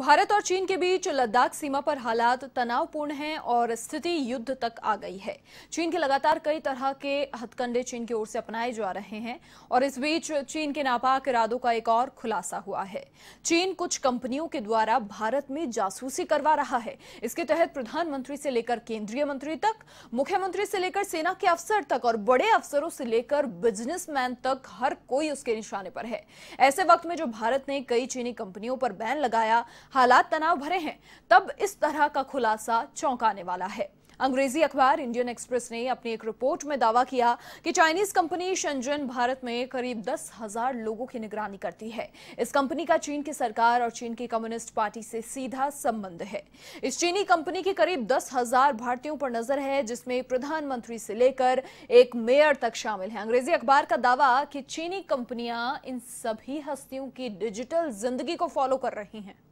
भारत और चीन के बीच लद्दाख सीमा पर हालात तनावपूर्ण हैं और स्थिति युद्ध तक आ गई है चीन के लगातार कई तरह के हथकंडे चीन की ओर से अपनाए जा रहे हैं और इस बीच चीन के नापाक इरादों का एक और खुलासा हुआ है चीन कुछ कंपनियों के द्वारा भारत में जासूसी करवा रहा है इसके तहत प्रधानमंत्री से लेकर केंद्रीय मंत्री तक मुख्यमंत्री से लेकर सेना के अफसर तक और बड़े अफसरों से लेकर बिजनेसमैन तक हर कोई उसके निशाने पर है ऐसे वक्त में जो भारत ने कई चीनी कंपनियों पर बैन लगाया हालात तनाव भरे हैं तब इस तरह का खुलासा चौंकाने वाला है अंग्रेजी अखबार इंडियन एक्सप्रेस ने अपनी एक रिपोर्ट में दावा किया कि चाइनीज कंपनी शंजन भारत में करीब दस हजार लोगों की निगरानी करती है इस कंपनी का चीन की सरकार और चीन की कम्युनिस्ट पार्टी से सीधा संबंध है इस चीनी कंपनी के करीब दस हजार भारतीयों पर नजर है जिसमें प्रधानमंत्री से लेकर एक मेयर तक शामिल है अंग्रेजी अखबार का दावा कि चीनी कंपनियां इन सभी हस्तियों की डिजिटल जिंदगी को फॉलो कर रही हैं